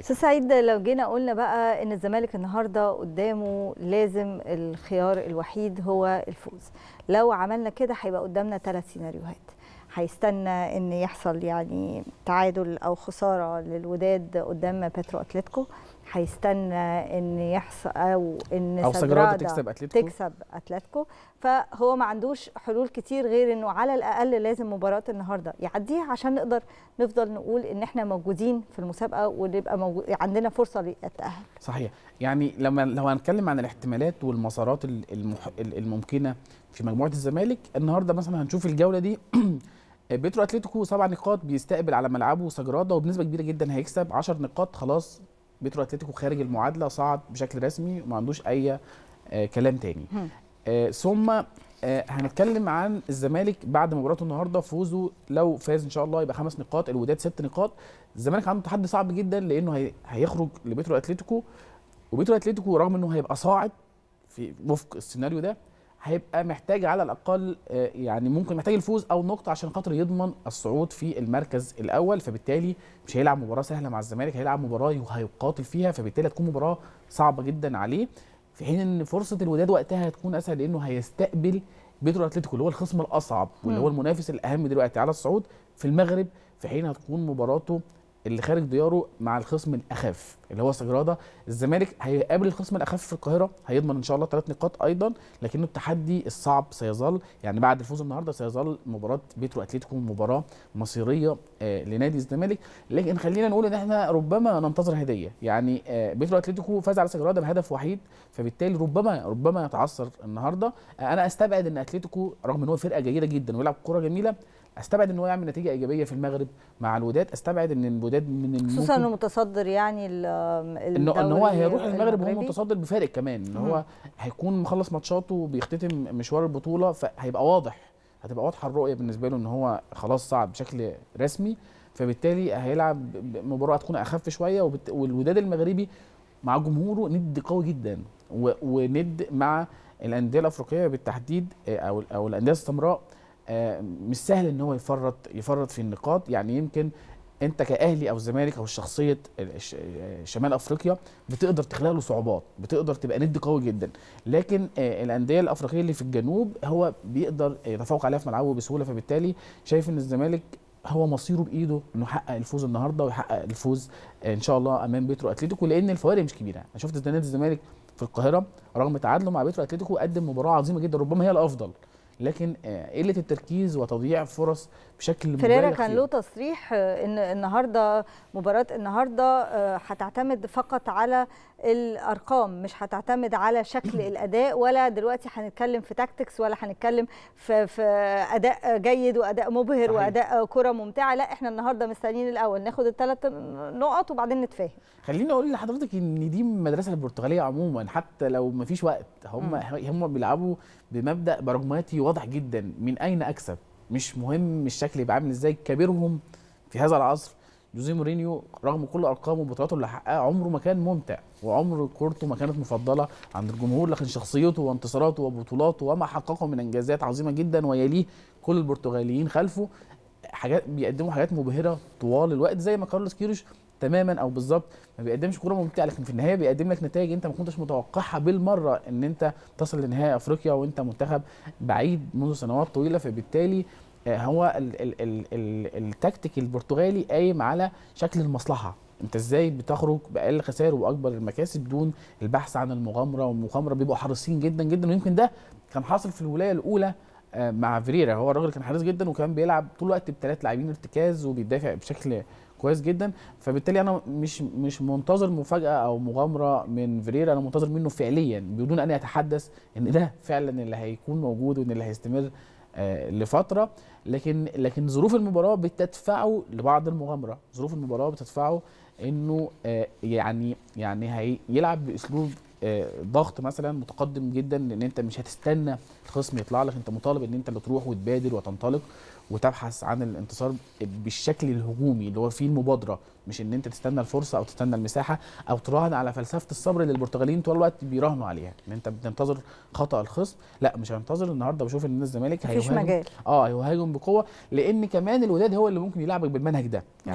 استاذ سعيد لو جينا قلنا بقى ان الزمالك النهارده قدامه لازم الخيار الوحيد هو الفوز لو عملنا كده هيبقى قدامنا ثلاث سيناريوهات هيستنى ان يحصل يعني تعادل او خساره للوداد قدام بترو اتلتيكو هيستنى ان يحصل او ان أو سجرادا تكسب اتلتيكو تكسب اتلتيكو فهو ما عندوش حلول كتير غير انه على الاقل لازم مباراه النهارده يعديها عشان نقدر نفضل نقول ان احنا موجودين في المسابقه ونبقى موجود عندنا فرصه للتاهل صحيح يعني لما لو هنتكلم عن الاحتمالات والمسارات المح... الممكنه في مجموعه الزمالك النهارده مثلا هنشوف الجوله دي بيترو اتلتيكو سبع نقاط بيستقبل على ملعبه سجرادا وبنسبه كبيره جدا هيكسب 10 نقاط خلاص بيترو اتلتيكو خارج المعادله صعد بشكل رسمي وما عندوش اي آه، كلام تاني آه، ثم آه، هنتكلم عن الزمالك بعد مباراته النهارده فوزه لو فاز ان شاء الله يبقى خمس نقاط الوداد ست نقاط الزمالك عنده تحدي صعب جدا لانه هيخرج لبيترو اتلتيكو وبيترو اتلتيكو رغم انه هيبقى صاعد في وفق السيناريو ده هيبقى محتاج على الاقل آه، يعني ممكن محتاج الفوز او نقطه عشان خاطر يضمن الصعود في المركز الاول فبالتالي مش هيلعب مباراه سهله مع الزمالك هيلعب مباراه وهيقاتل فيها فبالتالي هتكون مباراه صعبه جدا عليه في حين ان فرصه الوداد وقتها هتكون اسهل لانه هيستقبل بيترو اتلتيكو اللي هو الخصم الاصعب واللي هو المنافس الاهم دلوقتي على الصعود في المغرب في حين هتكون مباراته اللي خارج دياره مع الخصم الاخف اللي هو سجراده الزمالك هيقابل الخصم الاخف في القاهره هيضمن ان شاء الله ثلاث نقاط ايضا لكنه التحدي الصعب سيظل يعني بعد الفوز النهارده سيظل مباراه بيترو اتلتيكو مباراه مصيريه آه، لنادي الزمالك لكن خلينا نقول ان احنا ربما ننتظر هديه يعني آه، بيترو اتلتيكو فاز على سجراده بهدف وحيد فبالتالي ربما ربما يتعثر النهارده آه، انا استبعد ان اتلتيكو رغم ان هو فرقه جيده جدا ويلعب كره جميله استبعد ان هو يعمل نتيجه ايجابيه في المغرب مع الوداد استبعد ان الوداد من خصوصا انه متصدر يعني ان ان هو هيروح المغرب وهو متصدر بفارق كمان ان هو هيكون مخلص ماتشاته وبيختتم مشوار البطوله فهيبقى واضح هتبقى واضحه الرؤيه بالنسبه له ان هو خلاص صعد بشكل رسمي فبالتالي هيلعب مباراه تكون اخف شويه وبت... والوداد المغربي مع جمهوره ند قوي جدا و... وند مع الانديه الافريقيه بالتحديد آه، او او الانديه السمراء آه، مش سهل ان هو يفرط يفرط في النقاط يعني يمكن انت كاهلي او الزمالك او شخصيه آه، شمال افريقيا بتقدر تخلق له صعوبات بتقدر تبقى ند قوي جدا لكن آه، الانديه الافريقيه اللي في الجنوب هو بيقدر يتفوق عليها في ملعبه بسهوله فبالتالي شايف ان الزمالك هو مصيره بايده انه يحقق الفوز النهارده ويحقق الفوز ان شاء الله امام بيترو اتلتيكو لان الفوارق مش كبيره انا شفت نادي الزمالك في القاهره رغم تعادله مع بيترو اتلتيكو قدم مباراه عظيمه جدا ربما هي الافضل لكن آه، قله التركيز وتضييع الفرص بشكل مبالغ فيه كان له تصريح آه، ان النهارده مباراه النهارده آه، هتعتمد فقط على الارقام مش هتعتمد على شكل الاداء ولا دلوقتي هنتكلم في تاكتكس ولا هنتكلم في في اداء جيد واداء مبهر صحيح. واداء كره ممتعه لا احنا النهارده مستنيين الاول ناخد الثلاث نقط وبعدين نتفاهم خليني اقول لحضرتك ان دي المدرسه البرتغاليه عموما حتى لو ما فيش وقت هم هم بيلعبوا بمبدا براجماتي واضح جدا من اين اكسب مش مهم الشكل يبقى عامل ازاي كبيرهم في هذا العصر جوزيه مورينيو رغم كل ارقامه وبطولاته اللي حققها عمره ما كان ممتع وعمر كورته ما كانت مفضله عند الجمهور لكن شخصيته وانتصاراته وبطولاته وما حققه من انجازات عظيمه جدا ويليه كل البرتغاليين خلفه حاجات بيقدموا حاجات مبهره طوال الوقت زي ما كارلوس كيروش تماما او بالظبط ما بيقدمش كوره ممتعه لكن في النهايه بيقدم لك نتائج انت ما كنتش متوقعها بالمره ان انت تصل لنهائي افريقيا وانت منتخب بعيد منذ سنوات طويله فبالتالي آه، هو التكتيك البرتغالي قايم على شكل المصلحه انت ازاي بتخرج باقل خسائر واكبر المكاسب دون البحث عن المغامره والمغامره بيبقوا حريصين جدا جدا ويمكن ده كان حاصل في الولايه الاولى آه، مع فيريرا هو الراجل كان حريص جدا وكان بيلعب طول الوقت بثلاث لاعبين ارتكاز وبيدافع بشكل كويس جدا فبالتالي انا مش مش منتظر مفاجاه او مغامره من فيريرا انا منتظر منه فعليا بدون ان يتحدث ان ده فعلا اللي هيكون موجود وان اللي هيستمر آه، لفتره لكن لكن ظروف المباراه بتدفعه لبعض المغامره ظروف المباراه بتدفعه انه آه، يعني يعني هيلعب باسلوب آه، ضغط مثلا متقدم جدا لان انت مش هتستنى الخصم يطلع لك انت مطالب ان انت اللي تروح وتبادر وتنطلق وتبحث عن الانتصار بالشكل الهجومي اللي هو فيه المبادره مش ان انت تستنى الفرصه او تستنى المساحه او تراهن على فلسفه الصبر اللي البرتغاليين طول الوقت بيراهنوا عليها ان انت بتنتظر خطا الخصم لا مش هنتظر النهارده بشوف ان الزمالك هيهاجم اه هيهاجم بقوه لان كمان الوداد هو اللي ممكن يلعبك بالمنهج ده يعني